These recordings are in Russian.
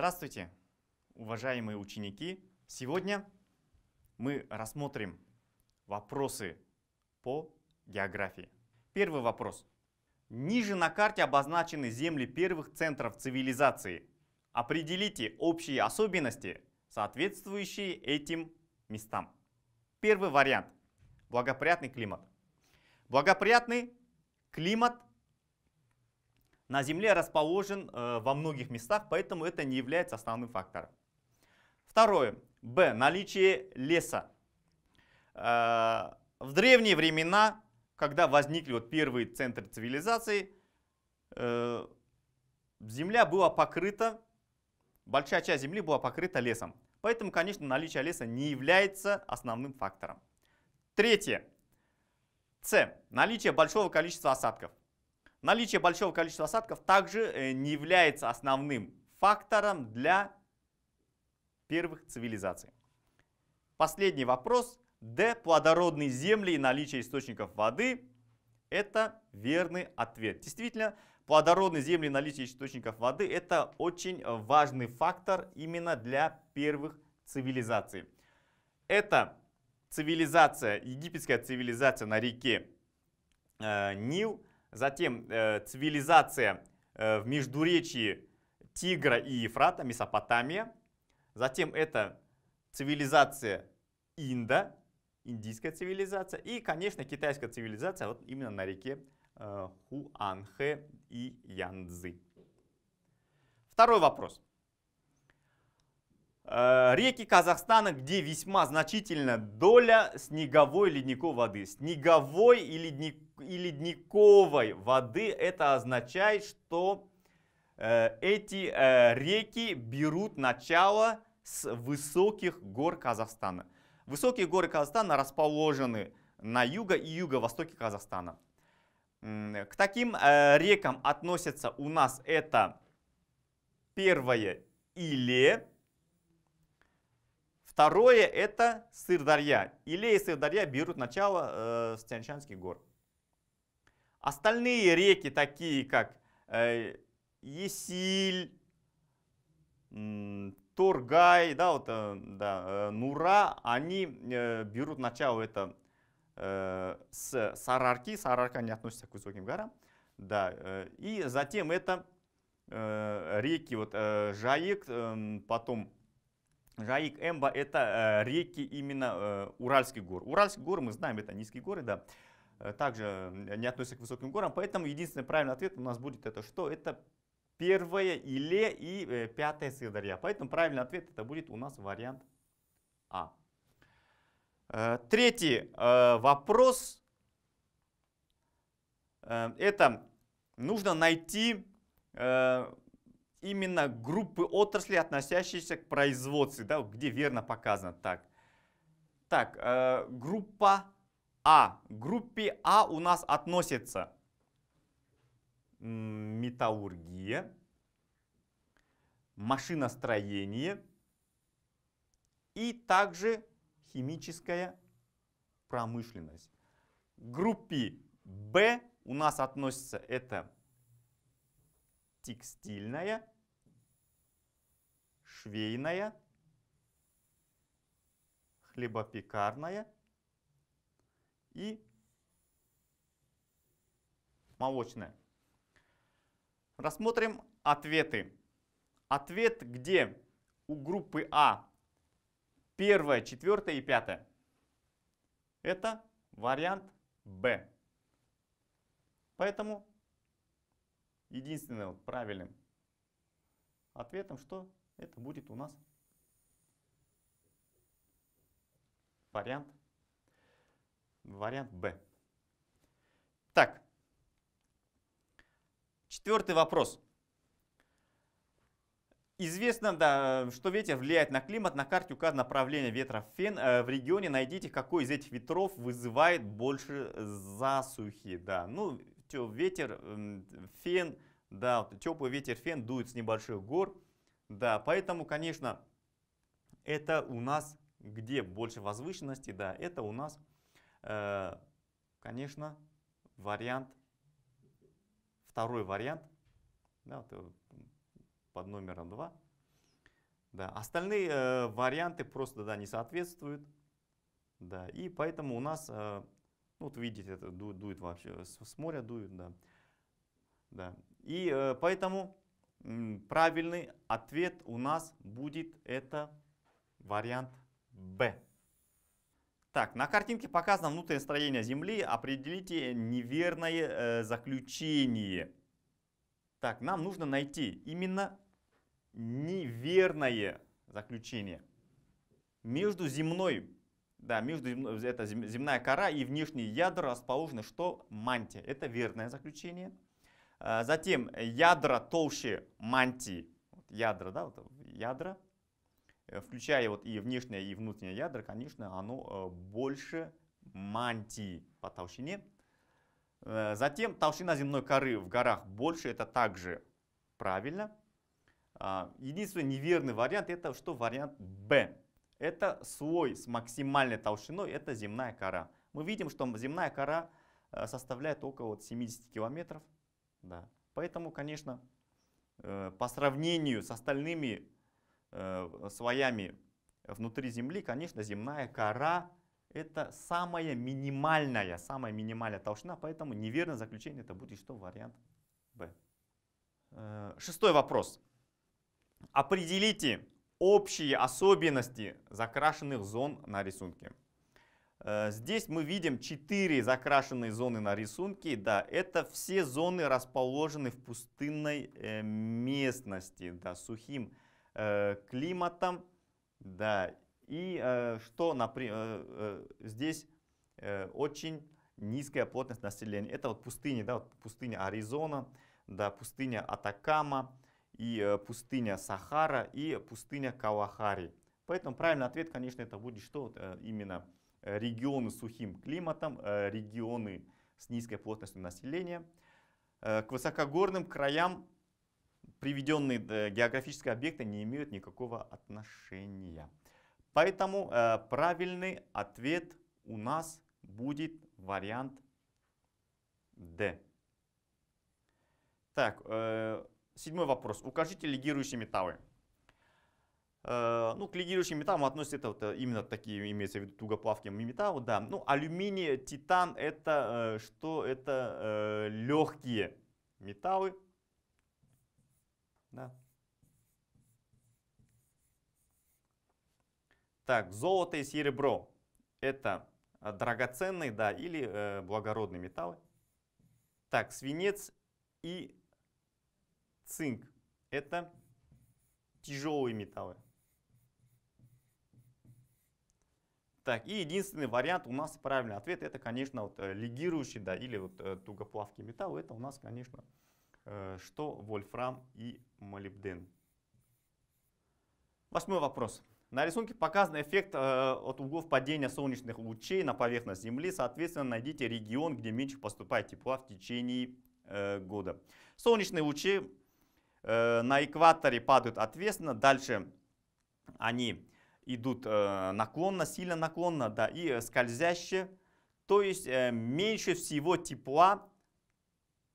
Здравствуйте, уважаемые ученики! Сегодня мы рассмотрим вопросы по географии. Первый вопрос. Ниже на карте обозначены земли первых центров цивилизации. Определите общие особенности, соответствующие этим местам. Первый вариант. Благоприятный климат. Благоприятный климат на Земле расположен э, во многих местах, поэтому это не является основным фактором. Второе. Б. Наличие леса. Э, в древние времена, когда возникли вот первые центры цивилизации, э, земля была покрыта, большая часть земли была покрыта лесом. Поэтому, конечно, наличие леса не является основным фактором. Третье. С. Наличие большого количества осадков. Наличие большого количества осадков также э, не является основным фактором для первых цивилизаций. Последний вопрос. Д. Плодородные земли и наличие источников воды. Это верный ответ. Действительно, плодородные земли и наличие источников воды – это очень важный фактор именно для первых цивилизаций. Это цивилизация, египетская цивилизация на реке э, Нил – Затем э, цивилизация э, в междуречии Тигра и Ефрата, Месопотамия. Затем это цивилизация Инда, индийская цивилизация. И, конечно, китайская цивилизация а вот именно на реке э, Хуанхэ и Янцзы. Второй вопрос. Э, реки Казахстана, где весьма значительная доля снеговой ледниковой воды. Снеговой и ледниковой и ледниковой воды, это означает, что э, эти э, реки берут начало с высоких гор Казахстана. Высокие горы Казахстана расположены на юго и юго-востоке Казахстана. К таким э, рекам относятся у нас это первое Иле, второе это Сырдарья. Иле и Сырдарья берут начало э, с Тяньшанских гор. Остальные реки, такие как э, Есиль, Торгай, да, вот, э, да, э, Нура, они берут начало это с Сарарки, Сарарка не относится к высоким горам, да, и затем это реки, вот Жаик, эм, потом Жаик, Эмба, это реки именно Уральских гор. Уральские горы, мы знаем, это низкие горы, да, Э, также не относятся к высоким горам. Поэтому единственный правильный ответ у нас будет это что? Это первое Иле и э, пятое Сырдарья. Поэтому правильный ответ это будет у нас вариант А. Э, третий вопрос. Это нужно найти именно группы отрасли, относящиеся к производству, да, где верно показано так. Так, группа а. К группе А у нас относится металлургия, машиностроение и также химическая промышленность. К группе Б у нас относится это текстильная, швейная, хлебопекарная и молочное. Рассмотрим ответы. Ответ где? У группы А первое, четвертое и пятое. Это вариант Б. Поэтому единственным правильным ответом, что это будет у нас вариант Вариант Б. Так. Четвертый вопрос. Известно, да, что ветер влияет на климат. На карте указано направление ветра фен. Э, в регионе найдите, какой из этих ветров вызывает больше засухи. Да, ну, ветер, фен, да, теплый ветер, фен дует с небольших гор. Да, поэтому, конечно, это у нас где больше возвышенности, да, это у нас Э, конечно, вариант, второй вариант, да, вот, под номером 2. Да, остальные э, варианты просто да, не соответствуют. Да, и поэтому у нас, э, ну, вот видите, это ду, дует вообще, с, с моря дует, да. да. И э, поэтому правильный ответ у нас будет это вариант Б. Так, на картинке показано внутреннее строение Земли. Определите неверное э, заключение. Так, нам нужно найти именно неверное заключение. Между земной, да, между земной, это земная кора и внешние ядра расположены что? Мантия. Это верное заключение. Э, затем ядра толще мантии. ядра, да, вот ядра Э, включая вот и внешнее, и внутреннее ядра, конечно, оно э, больше мантии по толщине. Э, затем толщина земной коры в горах больше, это также правильно. А, единственный неверный вариант, это что вариант Б. Это слой с максимальной толщиной, это земная кора. Мы видим, что земная кора составляет около 70 километров. Да. Поэтому, конечно, по сравнению с остальными Э, слоями внутри Земли, конечно, земная кора это самая минимальная, самая минимальная толщина, поэтому неверное заключение это будет что? Вариант Б. Э, шестой вопрос. Определите общие особенности закрашенных зон на рисунке. Э, здесь мы видим 4 закрашенные зоны на рисунке. Да, это все зоны расположены в пустынной местности, да, сухим местности э, климатом, да, и э, что например, э, э, здесь э, очень низкая плотность населения. Это вот пустыни, да, вот пустыня Аризона, да, пустыня Атакама, и э, пустыня Сахара, и пустыня Кавахари. Поэтому правильный ответ, конечно, это будет что э, именно э, регионы с сухим климатом, э, регионы с низкой плотностью населения. Э, к высокогорным краям приведенные э, географические объекты не имеют никакого отношения. Поэтому э, правильный ответ у нас будет вариант D. Так, э, седьмой вопрос. Укажите лигирующие металлы. Э, ну, к лигирующим металлам относятся это вот, э, именно такие, имеется в виду тугоплавкие металлы, да. Ну, алюминий, титан, это что? Это легкие металлы, да. Так, золото и серебро – это а, драгоценные, да, или э, благородные металлы. Так, свинец и цинк – это тяжелые металлы. Так, и единственный вариант у нас правильный ответ – это, конечно, вот, э, легирующий, да, или вот э, тугоплавкий металл. Это у нас, конечно, Э, что вольфрам и молибден. Восьмой вопрос. На рисунке показан эффект э, от углов падения солнечных лучей на поверхность Земли. Соответственно, найдите регион, где меньше поступает тепла в течение э, года. Солнечные лучи на экваторе падают ответственно. Дальше они идут наклонно, сильно наклонно да, и скользяще. То есть меньше всего тепла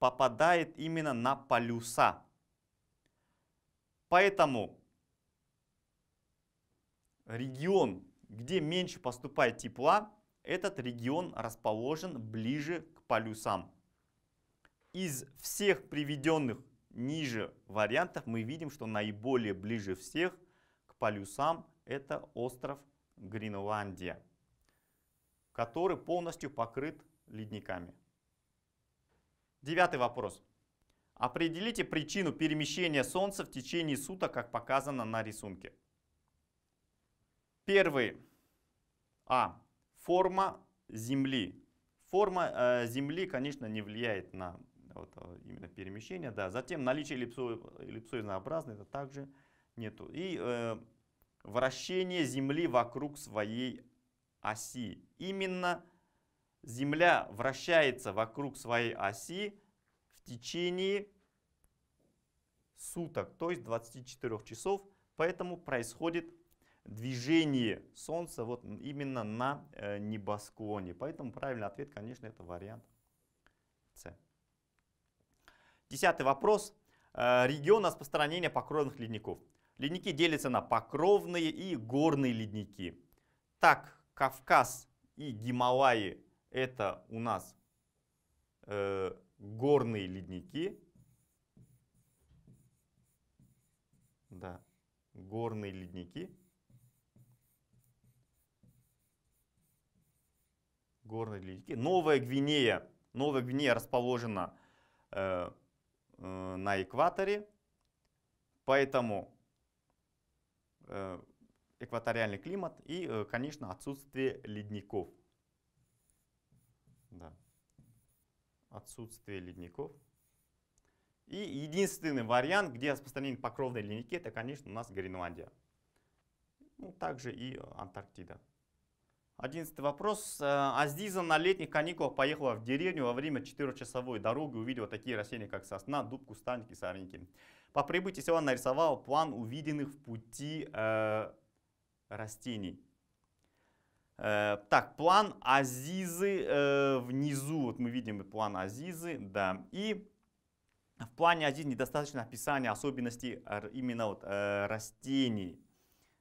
попадает именно на полюса. Поэтому регион, где меньше поступает тепла, этот регион расположен ближе к полюсам. Из всех приведенных ниже вариантов мы видим, что наиболее ближе всех к полюсам это остров Гренландия, который полностью покрыт ледниками. Девятый вопрос. Определите причину перемещения Солнца в течение суток, как показано на рисунке. Первый. А. Форма Земли. Форма э, Земли, конечно, не влияет на вот, э, именно перемещение. Да. Затем наличие эллипсо, эллипсоиднообразной, это также нету. И э, вращение Земли вокруг своей оси. Именно Земля вращается вокруг своей оси в течение суток, то есть 24 часов, поэтому происходит движение Солнца вот именно на э, небосклоне. Поэтому правильный ответ, конечно, это вариант С. Десятый вопрос. Э, регион распространения покровных ледников. Ледники делятся на покровные и горные ледники. Так, Кавказ и Гималаи это у нас э, горные ледники. Да, горные ледники. Горные ледники. Новая Гвинея. Новая Гвинея расположена э, э, на экваторе. Поэтому э, экваториальный климат и, э, конечно, отсутствие ледников. Да. Отсутствие ледников. И единственный вариант, где распространены покровные ледники, это, конечно, у нас Гренландия. Ну, также и Антарктида. Одиннадцатый вопрос. Э, Азиза на летних каникулах поехала в деревню во время четырехчасовой дороги, увидела такие растения, как сосна, дуб, кустарник сорняки. По прибытии села нарисовал план увиденных в пути э, растений. Э, так, план Азизы э, внизу, вот мы видим план Азизы, да, и в плане Азизы недостаточно описания особенностей именно вот э, растений,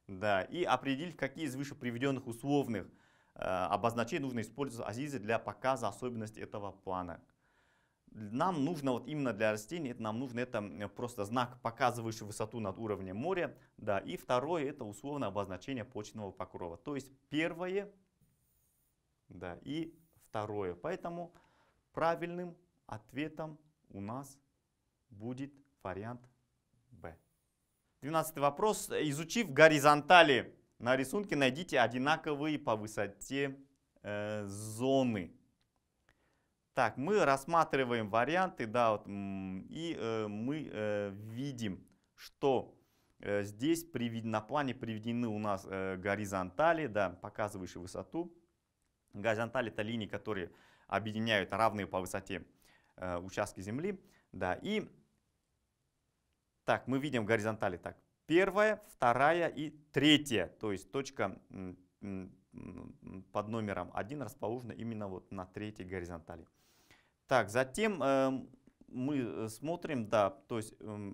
да, и определить, какие из выше приведенных условных обозначений нужно использовать Азизы для показа особенностей этого плана нам нужно вот именно для растений, нам нужно это просто знак, показывающий высоту над уровнем моря. Да, и второе, это условное обозначение почного покрова. То есть первое, да, и второе. Поэтому правильным ответом у нас будет вариант Б. Двенадцатый вопрос. Изучив горизонтали на рисунке, найдите одинаковые по высоте э, зоны. Так, мы рассматриваем варианты, да, вот, и э, мы э, видим, что э, здесь привед... на плане приведены у нас э, горизонтали, да, показывающие высоту. Горизонтали это линии, которые объединяют равные по высоте э, участки Земли, да, и так, мы видим горизонтали так. Первая, вторая и третья, то есть точка под номером 1 расположена именно вот на третьей горизонтали. Так, затем э, мы смотрим, да, то есть э,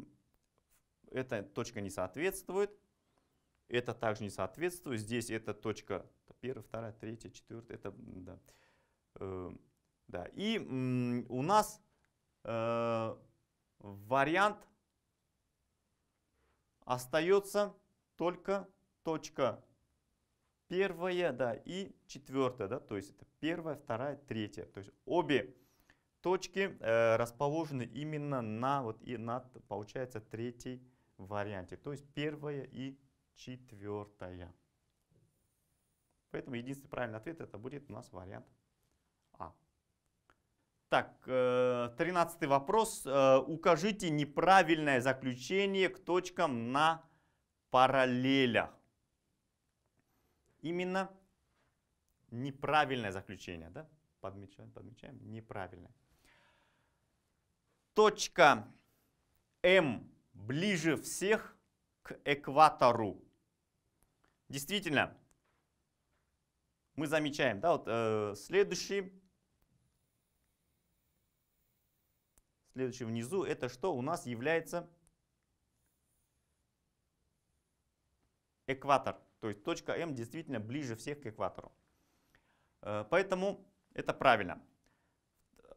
эта точка не соответствует, это также не соответствует, здесь эта точка первая, вторая, третья, четвертая, это, да. Э, да. И э, у нас э, вариант остается только точка первая, да, и четвертая, да, то есть это первая, вторая, третья, то есть обе точки э, расположены именно на, вот, и над, получается, третьей варианте. То есть первая и четвертая. Поэтому единственный правильный ответ это будет у нас вариант А. Так, э, тринадцатый вопрос. Э, укажите неправильное заключение к точкам на параллелях. Именно неправильное заключение, да? Подмечаем, подмечаем, неправильное точка М ближе всех к экватору. Действительно, мы замечаем, да, вот э, следующий, следующий внизу, это что у нас является экватор. То есть точка М действительно ближе всех к экватору. Э, поэтому это правильно.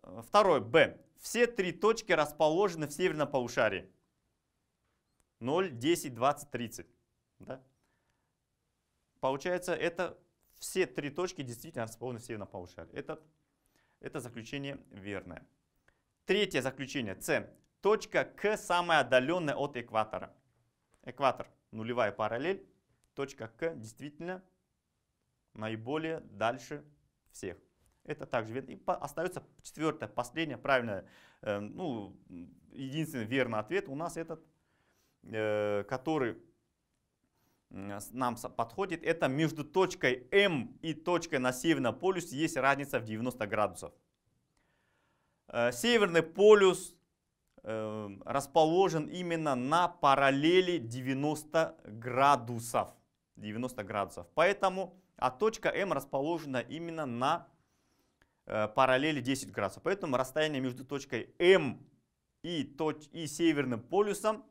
Э, Второе, Б. Все три точки расположены в северном полушарии. 0, 10, 20, 30. Да? Получается, это все три точки действительно расположены в северном полушарии. Это, это заключение верное. Третье заключение, С. Точка К самая отдаленная от экватора. Экватор, нулевая параллель. Точка К действительно наиболее дальше всех. Это также верно. И по, остается четвертое, последнее, правильное, э, ну, единственный верный ответ у нас этот, э, который нам подходит, это между точкой М и точкой на северном полюсе есть разница в 90 градусов. Э, Северный полюс эм, расположен именно на параллели 90 градусов. 90 градусов. Поэтому, а точка М расположена именно на Э, параллели 10 градусов. Поэтому расстояние между точкой М и, точ и северным полюсом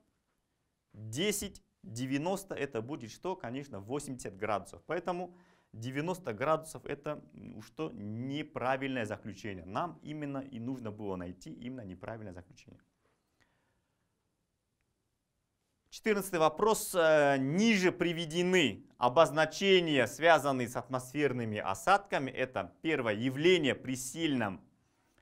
10, 90 это будет что? Конечно, 80 градусов. Поэтому 90 градусов это что неправильное заключение. Нам именно и нужно было найти именно неправильное заключение. 14 вопрос. Э, ниже приведены обозначения, связанные с атмосферными осадками. Это первое явление при сильном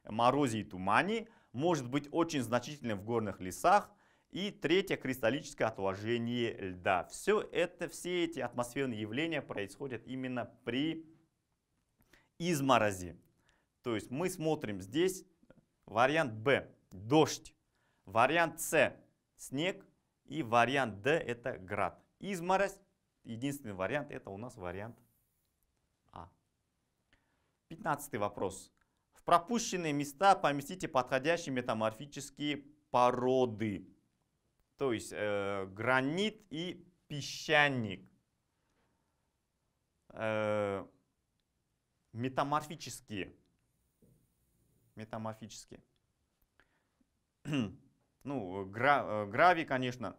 морозе и тумане, может быть очень значительным в горных лесах. И третье, кристаллическое отложение льда. Все это, все эти атмосферные явления происходят именно при изморозе. То есть мы смотрим здесь вариант Б – дождь, вариант С – снег – и вариант D это град. Изморозь. Единственный вариант это у нас вариант А. Пятнадцатый вопрос. В пропущенные места поместите подходящие метаморфические породы. То есть э, гранит и песчаник. Э, метаморфические. Метаморфические. Э, ну, э, гра, э, грави, конечно,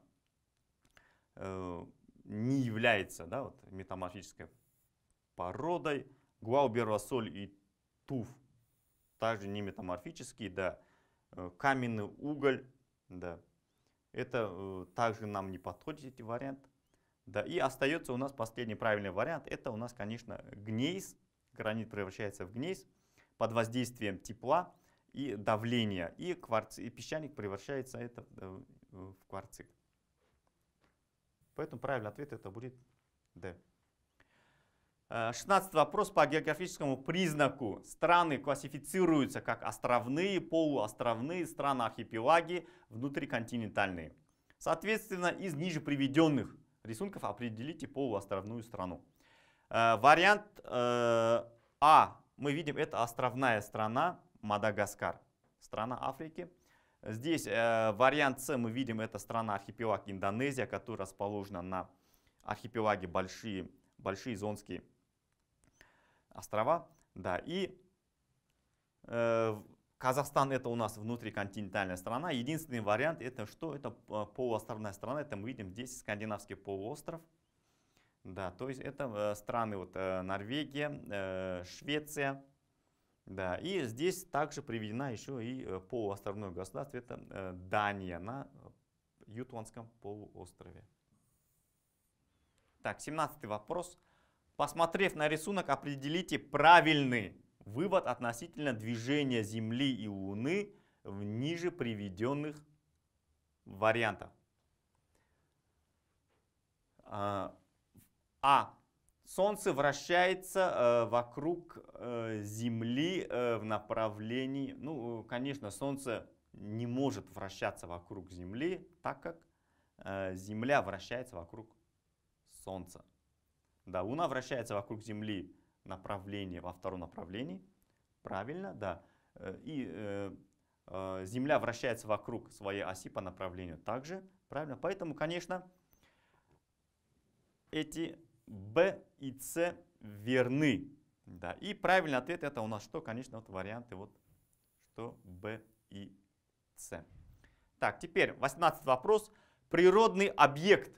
э, не является да, вот, метаморфической породой. Гуау, соль и туф также не метаморфические, да. Каменный уголь, да. Это также нам не подходит эти вариант, Да, и остается у нас последний правильный вариант. Это у нас, конечно, гнейс. Гранит превращается в гнейс под воздействием тепла и давление, и, кварц, и песчаник превращается это в э, кварцит. Поэтому правильный ответ это будет D. 16 э, вопрос по географическому признаку. Страны классифицируются как островные, полуостровные, страны-архипелаги, внутриконтинентальные. Соответственно, из ниже приведенных рисунков определите полуостровную страну. Э, вариант э, А. Мы видим, это островная страна, Мадагаскар, страна Африки. Здесь э, вариант С мы видим, это страна-архипелаг Индонезия, которая расположена на архипелаге Большие, Большие Зонские острова. Да, и э, Казахстан это у нас внутриконтинентальная страна. Единственный вариант это что? Это э, полуостровная страна. Это мы видим здесь скандинавский полуостров. Да, то есть это э, страны вот, э, Норвегия, Швеция, да, и здесь также приведена еще и э, полуостровное государство, это э, Дания на э, Ютландском полуострове. Так, 17 вопрос. Посмотрев на рисунок, определите правильный вывод относительно движения Земли и Луны в ниже приведенных вариантах. А. а Солнце вращается э, вокруг э, Земли э, в направлении... Ну, конечно, Солнце не может вращаться вокруг Земли, так как э, Земля вращается вокруг Солнца. Да, Луна вращается вокруг Земли направление во втором направлении. Правильно, да. Э, и э, э, Земля вращается вокруг своей оси по направлению также. Правильно, поэтому, конечно, эти Б и С верны. Да. И правильный ответ это у нас что? Конечно, вот варианты вот что Б и С. Так, теперь 18 вопрос. Природный объект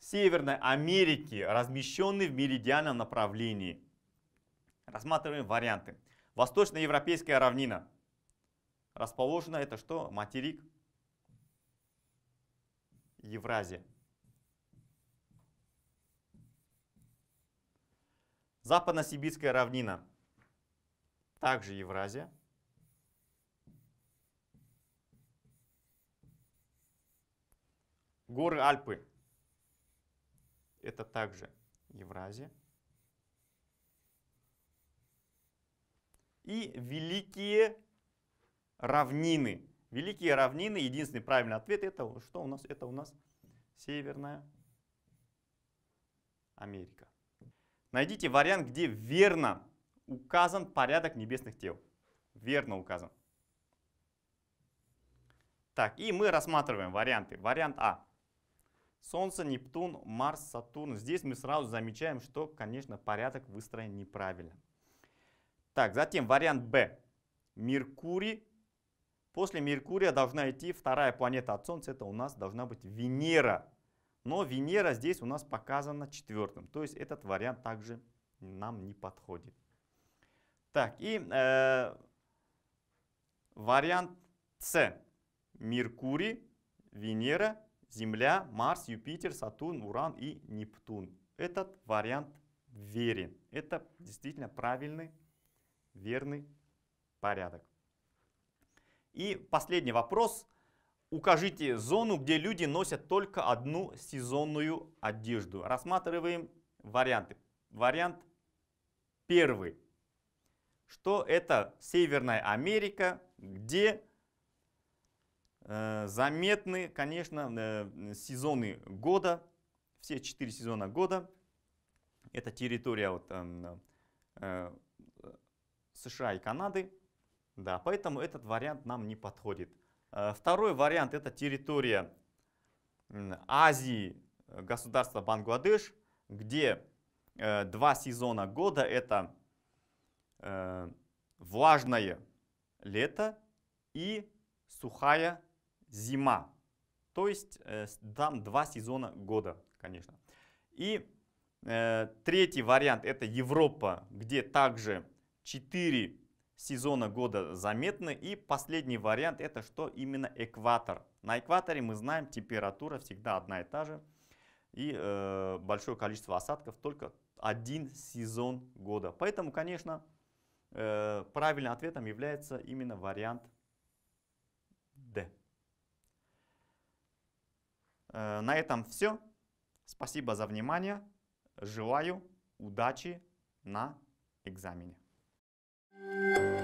Северной Америки, размещенный в меридианном направлении. Рассматриваем варианты. Восточноевропейская равнина. Расположена это что? Материк Евразия. Западно-Сибирская равнина. Также Евразия. Горы Альпы. Это также Евразия. И великие равнины. Великие равнины. Единственный правильный ответ это что у нас? Это у нас Северная Америка. Найдите вариант, где верно указан порядок небесных тел. Верно указан. Так, и мы рассматриваем варианты. Вариант А. Солнце, Нептун, Марс, Сатурн. Здесь мы сразу замечаем, что, конечно, порядок выстроен неправильно. Так, затем вариант Б. Меркурий. После Меркурия должна идти вторая планета от Солнца. Это у нас должна быть Венера. Но Венера здесь у нас показана четвертым. То есть этот вариант также нам не подходит. Так, и э, вариант С. Меркурий, Венера, Земля, Марс, Юпитер, Сатурн, Уран и Нептун. Этот вариант верен. Это действительно правильный, верный порядок. И последний вопрос. Укажите зону, где люди носят только одну сезонную одежду. Рассматриваем варианты. Вариант первый. Что это Северная Америка, где э, заметны, конечно, э, сезоны года, все четыре сезона года. Это территория вот, э, э, США и Канады. Да, поэтому этот вариант нам не подходит. Э, второй вариант – это территория Азии, э, государства Бангладеш, где э, два сезона года – это влажное лето и сухая зима. То есть там два сезона года, конечно. И третий вариант – это Европа, где также четыре сезона года заметны. И последний вариант это что именно экватор. На экваторе мы знаем температура всегда одна и та же. И э, большое количество осадков только один сезон года. Поэтому, конечно, э, правильным ответом является именно вариант D. Э, на этом все. Спасибо за внимание. Желаю удачи на экзамене. Thank you.